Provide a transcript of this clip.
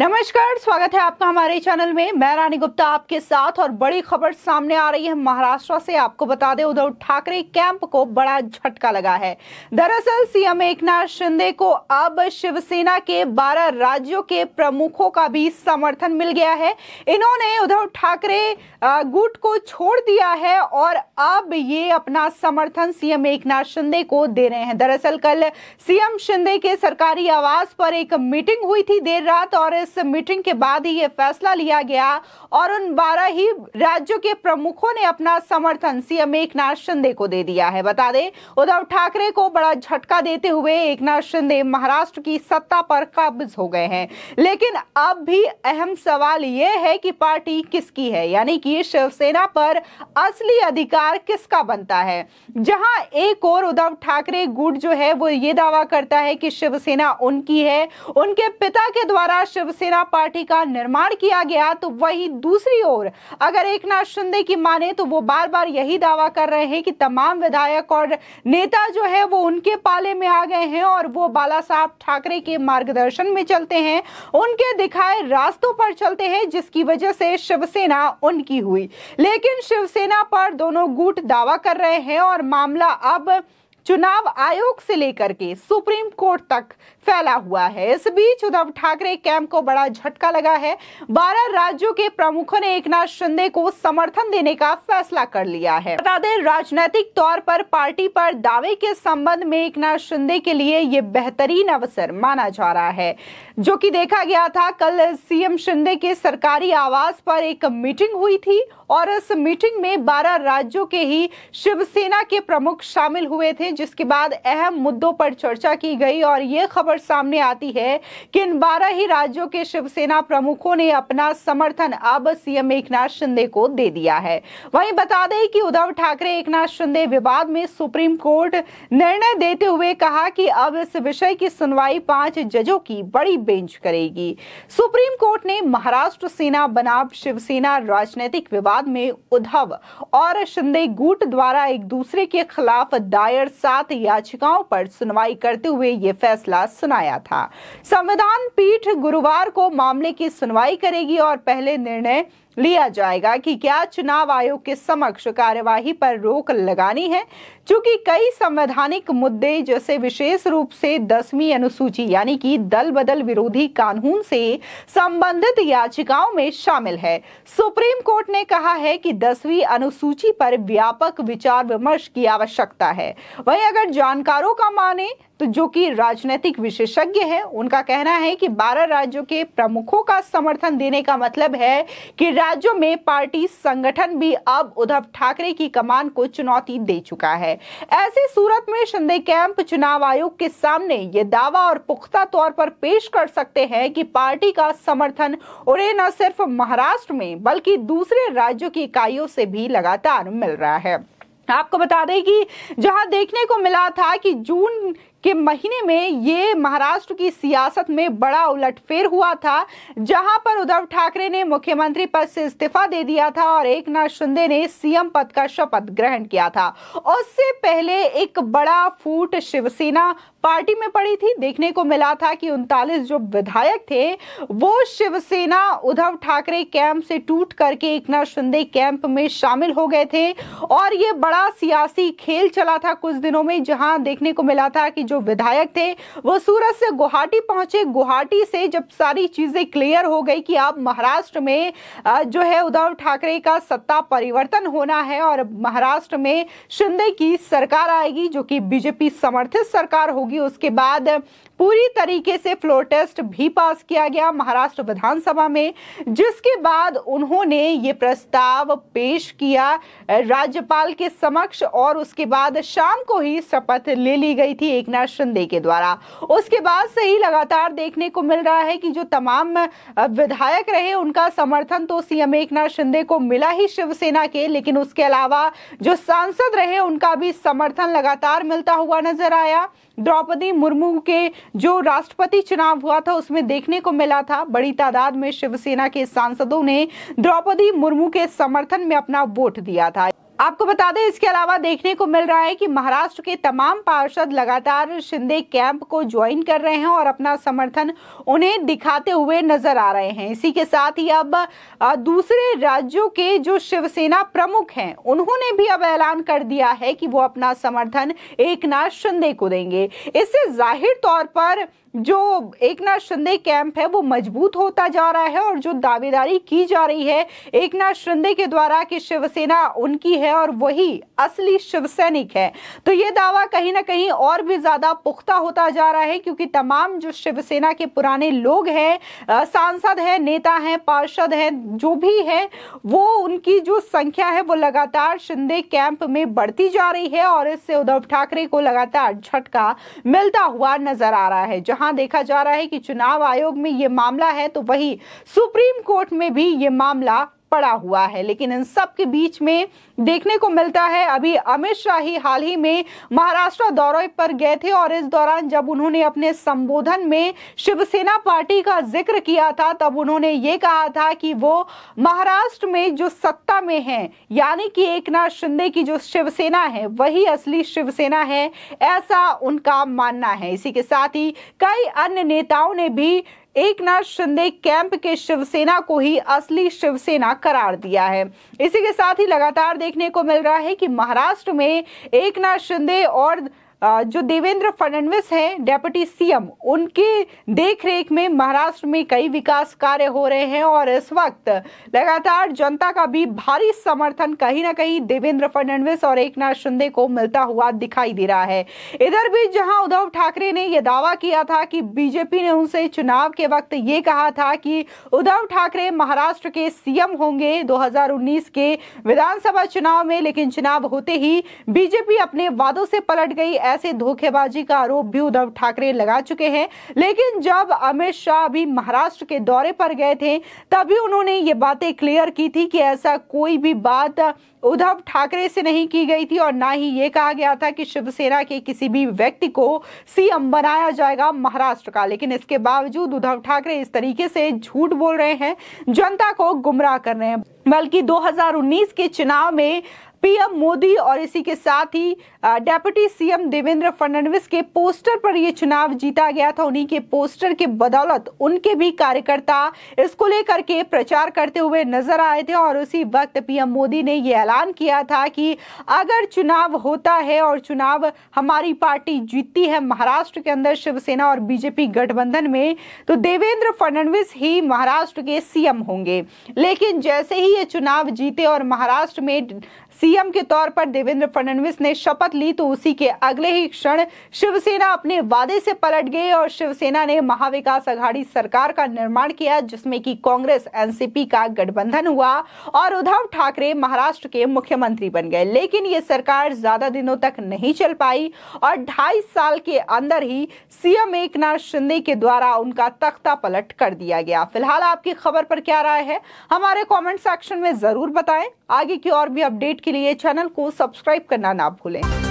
नमस्कार स्वागत है आपका हमारे चैनल में मैं रानी गुप्ता आपके साथ और बड़ी खबर सामने आ रही है महाराष्ट्र से आपको बता दें उद्धव ठाकरे कैंप को बड़ा झटका लगा है दरअसल सीएम एकनाथ शिंदे को अब शिवसेना के 12 राज्यों के प्रमुखों का भी समर्थन मिल गया है इन्होंने उद्धव ठाकरे गुट को छोड़ दिया है और अब ये अपना समर्थन सीएम एक शिंदे को दे रहे हैं दरअसल कल सीएम शिंदे के सरकारी आवास पर एक मीटिंग हुई थी देर रात और इस मीटिंग के बाद ही ये फैसला लिया गया और उन बारह ही राज्यों के प्रमुखों ने अपना समर्थन सीएम नाथ शिंदे को दे दिया है बता दें उद्धव ठाकरे को बड़ा झटका देते हुए एकनाथ शिंदे महाराष्ट्र की सत्ता पर काबिज हो गए हैं लेकिन अब भी अहम सवाल ये है कि पार्टी किसकी है यानी कि शिवसेना पर असली अधिकार किसका बनता है जहां एक और उद्धव ठाकरे गुट जो है वो ये दावा करता है कि शिवसेना उनकी है उनके पिता के द्वारा शिवसेना शिवसेना पार्टी का निर्माण किया गया तो वही दूसरी ओर अगर एक नाथ शिंदे की माने तो वो बार बार यही दावा कर रहे हैं कि तमाम विधायक और नेता जो है वो उनके पाले में आ गए हैं और वो बाला साहब ठाकरे के मार्गदर्शन में चलते हैं उनके दिखाए रास्तों पर चलते हैं जिसकी वजह से शिवसेना उनकी हुई लेकिन शिवसेना पर दोनों गुट दावा कर रहे हैं और मामला अब चुनाव आयोग से लेकर के सुप्रीम कोर्ट तक फैला हुआ है इस बीच उद्धव ठाकरे कैंप को बड़ा झटका लगा है बारह राज्यों के प्रमुखों ने एक शिंदे को समर्थन देने का फैसला कर लिया है बता दें राजनीतिक तौर पर पार्टी पर दावे के संबंध में एक शिंदे के लिए ये बेहतरीन अवसर माना जा रहा है जो कि देखा गया था कल सीएम शिंदे के सरकारी आवास पर एक मीटिंग हुई थी और इस मीटिंग में 12 राज्यों के ही शिवसेना के प्रमुख शामिल हुए थे जिसके बाद अहम मुद्दों पर चर्चा की गई और ये खबर सामने आती है कि इन 12 ही राज्यों के शिवसेना प्रमुखों ने अपना समर्थन अब सीएम एक शिंदे को दे दिया है वहीं बता दें कि उद्धव ठाकरे एक शिंदे विवाद में सुप्रीम कोर्ट निर्णय देते हुए कहा कि अब इस विषय की सुनवाई पांच जजों की बड़ी बेंच करेगी सुप्रीम कोर्ट ने महाराष्ट्र सेना बनाम शिवसेना राजनीतिक विवाद बाद में उद्धव और शिंदे गुट द्वारा एक दूसरे के खिलाफ दायर सात याचिकाओं पर सुनवाई करते हुए ये फैसला सुनाया था संविधान पीठ गुरुवार को मामले की सुनवाई करेगी और पहले निर्णय लिया जाएगा कि क्या चुनाव आयोग के समक्ष कार्यवाही पर रोक लगानी है चूंकि कई संवैधानिक मुद्दे जैसे विशेष रूप से दसवीं अनुसूची यानी कि दल बदल विरोधी कानून से संबंधित याचिकाओं में शामिल है सुप्रीम कोर्ट ने कहा है कि दसवीं अनुसूची पर व्यापक विचार विमर्श की आवश्यकता है वहीं अगर जानकारों का माने तो जो कि राजनीतिक विशेषज्ञ हैं उनका कहना है कि 12 राज्यों के प्रमुखों का समर्थन देने का मतलब है कि राज्यों में पार्टी संगठन भी अब उद्धव ठाकरे की कमान को चुनौती दे चुका है ऐसी सूरत में शिंदे कैंप चुनाव आयोग के सामने ये दावा और पुख्ता तौर पर पेश कर सकते हैं कि पार्टी का समर्थन उन्हें न सिर्फ महाराष्ट्र में बल्कि दूसरे राज्यों की इकाइयों से भी लगातार मिल रहा है आपको बता दें कि जहां देखने को मिला था कि जून के महीने में ये महाराष्ट्र की सियासत में बड़ा उलटफेर हुआ था जहां पर उद्धव ठाकरे ने मुख्यमंत्री पद से इस्तीफा दे दिया था और एक नाथ शिंदे ने सीएम पद का शपथ ग्रहण किया था उससे पहले एक बड़ा फूट शिवसेना पार्टी में पड़ी थी देखने को मिला था कि उनतालीस जो विधायक थे वो शिवसेना उद्धव ठाकरे कैंप से टूट करके एक नाथ शिंदे कैंप में शामिल हो गए थे और ये बड़ा सियासी खेल चला था कुछ दिनों में जहां देखने को मिला था कि जो विधायक थे वो सूरत से गुवाहाटी पहुंचे गुवाहाटी से जब सारी चीज़ें क्लियर हो गई कि अब महाराष्ट्र में जो है उद्धव ठाकरे का सत्ता परिवर्तन होना है और महाराष्ट्र में शिंदे की सरकार आएगी जो कि बीजेपी समर्थित सरकार होगी उसके बाद पूरी तरीके से फ्लोर टेस्ट भी पास किया गया महाराष्ट्र विधानसभा में जिसके बाद उन्होंने ये प्रस्ताव पेश किया राज्यपाल के समक्ष और उसके बाद शाम को ही शपथ ले ली गई थी एक नाथ शिंदे के द्वारा उसके बाद से ही लगातार देखने को मिल रहा है कि जो तमाम विधायक रहे उनका समर्थन तो सीएम एक नाथ शिंदे को मिला ही शिवसेना के लेकिन उसके अलावा जो सांसद रहे उनका भी समर्थन लगातार मिलता हुआ नजर आया द्रौपदी मुर्मू के जो राष्ट्रपति चुनाव हुआ था उसमें देखने को मिला था बड़ी तादाद में शिवसेना के सांसदों ने द्रौपदी मुर्मू के समर्थन में अपना वोट दिया था आपको बता दें इसके अलावा देखने को मिल रहा है कि महाराष्ट्र के तमाम पार्षद लगातार शिंदे कैंप को ज्वाइन कर रहे हैं और अपना समर्थन उन्हें दिखाते हुए नजर आ रहे हैं इसी के साथ ही अब दूसरे राज्यों के जो शिवसेना प्रमुख हैं उन्होंने भी अब ऐलान कर दिया है कि वो अपना समर्थन एक नाथ शिंदे को देंगे इससे जाहिर तौर पर जो एक नाथ शिंदे कैंप है वो मजबूत होता जा रहा है और जो दावेदारी की जा रही है एक नाथ शिंदे के द्वारा कि शिवसेना उनकी है है और वही असली शिव सैनिक है तो ये दावा कहीं ना कहीं और भी ज़्यादा पुख्ता होता जा रहा है क्योंकि तमाम जो शिवसेना के पुराने लोग हैं सांसद हैं नेता हैं पार्षद हैं जो भी हैं वो उनकी जो संख्या है वो लगातार शिंदे कैंप में बढ़ती जा रही है और इससे उद्धव ठाकरे को लगातार झटका मिलता हुआ नजर आ रहा है जहां देखा जा रहा है कि चुनाव आयोग में ये मामला है तो वही सुप्रीम कोर्ट में भी ये मामला पड़ा हुआ है लेकिन इन सब के बीच में देखने को मिलता है अभी अमित शाह ही हाल ही में महाराष्ट्र दौरे पर गए थे और इस दौरान जब उन्होंने अपने संबोधन में शिवसेना पार्टी का जिक्र किया था तब उन्होंने ये कहा था कि वो महाराष्ट्र में जो सत्ता में है यानी कि एक नाथ शिंदे की जो शिवसेना है वही असली शिवसेना है ऐसा उनका मानना है इसी के साथ ही कई अन्य नेताओं ने भी एक नाथ शिंदे कैंप के शिवसेना को ही असली शिवसेना करार दिया है इसी के साथ ही लगातार देखने को मिल रहा है कि महाराष्ट्र में एक नाथ शिंदे और जो देवेंद्र फडणवीस हैं डेप्यूटी सीएम उनके देखरेख में महाराष्ट्र में कई विकास कार्य हो रहे हैं और इस वक्त लगातार जनता का भी भारी समर्थन कहीं ना कहीं देवेंद्र फडणवीस और एकनाथ शिंदे को मिलता हुआ दिखाई दे रहा है इधर भी जहां उद्धव ठाकरे ने यह दावा किया था कि बीजेपी ने उनसे चुनाव के वक्त ये कहा था कि उद्धव ठाकरे महाराष्ट्र के सीएम होंगे दो के विधानसभा चुनाव में लेकिन चुनाव होते ही बीजेपी अपने वादों से पलट गई ऐसे धोखेबाजी का आरोप भी उद्धव ठाकरे लगा चुके हैं लेकिन जब अमित शाह अभी महाराष्ट्र के दौरे पर गए थे तभी उन्होंने ये बातें क्लियर की थी कि ऐसा कोई भी बात उद्धव ठाकरे से नहीं की गई थी और ना ही ये कहा गया था कि शिवसेना के किसी भी व्यक्ति को सीएम बनाया जाएगा महाराष्ट्र का लेकिन इसके बावजूद उद्धव ठाकरे इस तरीके से झूठ बोल रहे हैं जनता को गुमराह कर रहे हैं बल्कि 2019 के चुनाव में पीएम मोदी और इसी के साथ ही डेप्यूटी सीएम देवेंद्र फडणवीस के पोस्टर पर यह चुनाव जीता गया था उन्हीं के पोस्टर के बदौलत उनके भी कार्यकर्ता इसको लेकर के प्रचार करते हुए नजर आए थे और उसी वक्त पीएम मोदी ने यह ऐलान किया था कि अगर चुनाव होता है और चुनाव हमारी पार्टी जीतती है महाराष्ट्र के अंदर शिवसेना और बीजेपी गठबंधन में तो देवेंद्र फडणवीस ही महाराष्ट्र के सीएम होंगे लेकिन जैसे ही ये चुनाव जीते और महाराष्ट्र में सीएम के तौर पर देवेंद्र फडणवीस ने शपथ ली तो उसी के अगले ही क्षण शिवसेना अपने वादे से पलट गई और शिवसेना ने महाविकास आघाड़ी सरकार का निर्माण किया जिसमें कि कांग्रेस एनसीपी का गठबंधन हुआ और उद्धव ठाकरे महाराष्ट्र के मुख्यमंत्री बन गए लेकिन ये सरकार ज्यादा दिनों तक नहीं चल पाई और ढाई साल के अंदर ही सीएम एकनाथ शिंदे के द्वारा उनका तख्ता पलट कर दिया गया फिलहाल आपकी खबर पर क्या राय है हमारे कॉमेंट सेक्शन में जरूर बताएं आगे की और भी अपडेट के लिए चैनल को सब्सक्राइब करना ना भूलें